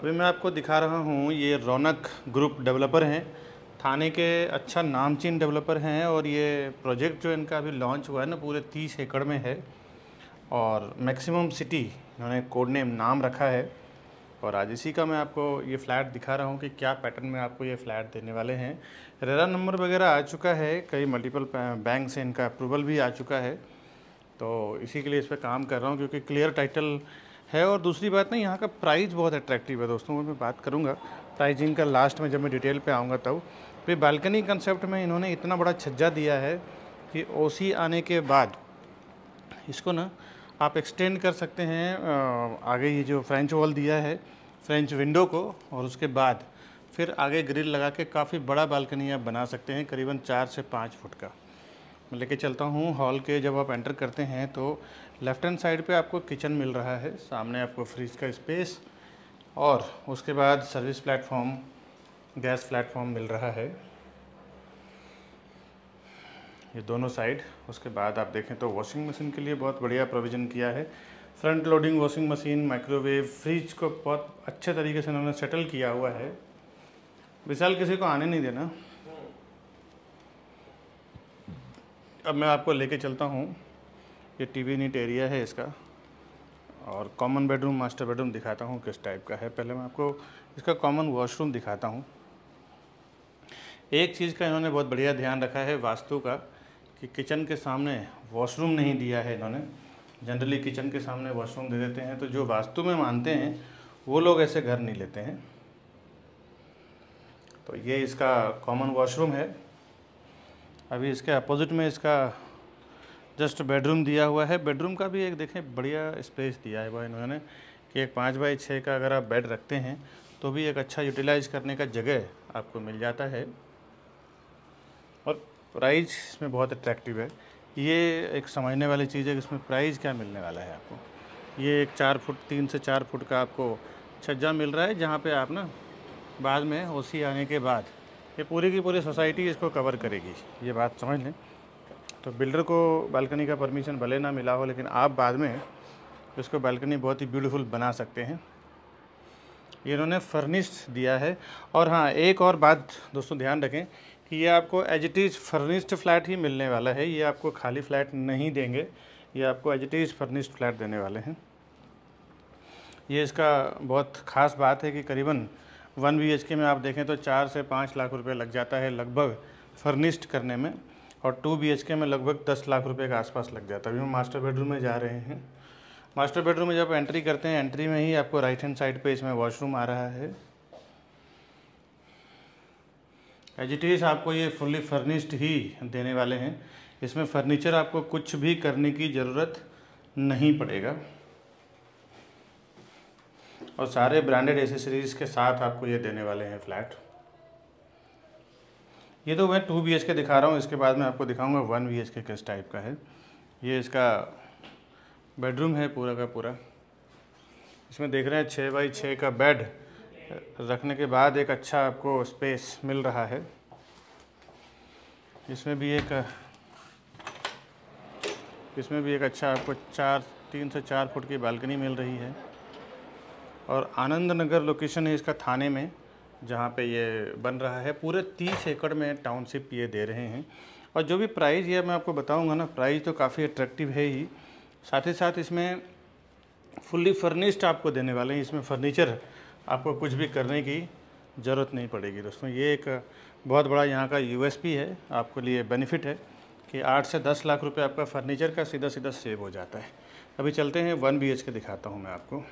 अभी मैं आपको दिखा रहा हूँ ये रौनक ग्रुप डेवलपर हैं थाने के अच्छा नामचीन डेवलपर हैं और ये प्रोजेक्ट जो इनका अभी लॉन्च हुआ है ना पूरे तीस एकड़ में है और मैक्सिमम सिटी इन्होंने कोड नेम नाम रखा है और आज इसी का मैं आपको ये फ्लैट दिखा रहा हूँ कि क्या पैटर्न में आपको ये फ्लैट देने वाले हैं रेरा नंबर वगैरह आ चुका है कई मल्टीपल बैंक से इनका अप्रूवल भी आ चुका है तो इसी के लिए इस पर काम कर रहा हूँ क्योंकि क्लियर टाइटल है और दूसरी बात ना यहाँ का प्राइस बहुत अट्रैक्टिव है दोस्तों मैं बात करूँगा प्राइजिंग का लास्ट में जब मैं डिटेल पे आऊँगा तब फिर बालकनी कंसेप्ट में इन्होंने इतना बड़ा छज्जा दिया है कि ओसी आने के बाद इसको ना आप एक्सटेंड कर सकते हैं आगे ये जो फ्रेंच वॉल दिया है फ्रेंच विंडो को और उसके बाद फिर आगे ग्रिल लगा के काफ़ी बड़ा बालकनी आप बना सकते हैं करीबन चार से पाँच फुट का लेके चलता हूँ हॉल के जब आप एंटर करते हैं तो लेफ़्ट हैंड साइड पे आपको किचन मिल रहा है सामने आपको फ्रिज का स्पेस और उसके बाद सर्विस प्लेटफॉर्म गैस प्लेटफॉर्म मिल रहा है ये दोनों साइड उसके बाद आप देखें तो वॉशिंग मशीन के लिए बहुत बढ़िया प्रोविज़न किया है front loading washing machine microwave fridge को बहुत अच्छे तरीके से उन्होंने सेटल किया हुआ है विशाल किसी को आने नहीं देना अब मैं आपको लेके चलता हूँ ये टीवी नीट एरिया है इसका और कॉमन बेडरूम मास्टर बेडरूम दिखाता हूँ किस टाइप का है पहले मैं आपको इसका कॉमन वॉशरूम दिखाता हूँ एक चीज़ का इन्होंने बहुत बढ़िया ध्यान रखा है वास्तु का कि किचन के सामने वॉशरूम नहीं दिया है इन्होंने जनरली किचन के सामने वॉशरूम दे देते हैं तो जो वास्तु में मानते हैं वो लोग ऐसे घर नहीं लेते हैं तो ये इसका कॉमन वॉशरूम है अभी इसके अपोजिट में इसका जस्ट बेडरूम दिया हुआ है बेडरूम का भी एक देखें बढ़िया स्पेस दिया है वह इन्होंने कि एक पाँच बाई छः का अगर आप बेड रखते हैं तो भी एक अच्छा यूटिलाइज करने का जगह आपको मिल जाता है और प्राइस इसमें बहुत अट्रैक्टिव है ये एक समझने वाली चीज़ है कि इसमें प्राइस क्या मिलने वाला है आपको ये एक चार फुट तीन से चार फुट का आपको छज्जा मिल रहा है जहाँ पे आप ना बाद में ओसी आने के बाद ये पूरी की पूरी सोसाइटी इसको कवर करेगी ये बात समझ लें तो बिल्डर को बालकनी का परमिशन भले ना मिला हो लेकिन आप बाद में इसको बालकनी बहुत ही ब्यूटीफुल बना सकते हैं ये इन्होंने फर्निश्ड दिया है और हाँ एक और बात दोस्तों ध्यान रखें कि ये आपको एजटीज़ फर्निश्ड फ्लैट ही मिलने वाला है ये आपको खाली फ्लैट नहीं देंगे ये आपको एजटीज़ फर्निश्ड फ्लैट देने वाले हैं ये इसका बहुत ख़ास बात है कि करीबन वन बी में आप देखें तो चार से पाँच लाख रुपये लग जाता है लगभग फर्निश्ड करने में और टू बी में लगभग दस लाख रुपये के आसपास लग जाता है अभी हम मास्टर बेडरूम में जा रहे हैं मास्टर बेडरूम में जब एंट्री करते हैं एंट्री में ही आपको राइट हैंड साइड पे इसमें वॉशरूम आ रहा है एजिटेज आपको ये फुल्ली फर्निश्ड ही देने वाले हैं इसमें फर्नीचर आपको कुछ भी करने की ज़रूरत नहीं पड़ेगा और सारे ब्रांडेड एसेसरीज के साथ आपको ये देने वाले हैं फ्लैट ये तो मैं टू बी के दिखा रहा हूँ इसके बाद मैं आपको दिखाऊंगा वन बी के किस टाइप का है ये इसका बेडरूम है पूरा का पूरा इसमें देख रहे हैं छः बाई छः का बेड रखने के बाद एक अच्छा आपको स्पेस मिल रहा है इसमें भी एक इसमें भी एक अच्छा आपको चार तीन से चार फुट की बालकनी मिल रही है और आनंद नगर लोकेशन है इसका थाने में जहाँ पे ये बन रहा है पूरे तीस एकड़ में टाउनशिप ये दे रहे हैं और जो भी प्राइस ये मैं आपको बताऊँगा ना प्राइस तो काफ़ी अट्रैक्टिव है ही साथ ही साथ इसमें फुल्ली फर्निश्ड आपको देने वाले हैं इसमें फर्नीचर आपको कुछ भी करने की ज़रूरत नहीं पड़ेगी दोस्तों ये एक बहुत बड़ा यहाँ का यू है आपके लिए बेनिफिट है कि आठ से दस लाख रुपये आपका फर्नीचर का सीधा सीधा सेव हो जाता है अभी चलते हैं वन बी के दिखाता हूँ मैं आपको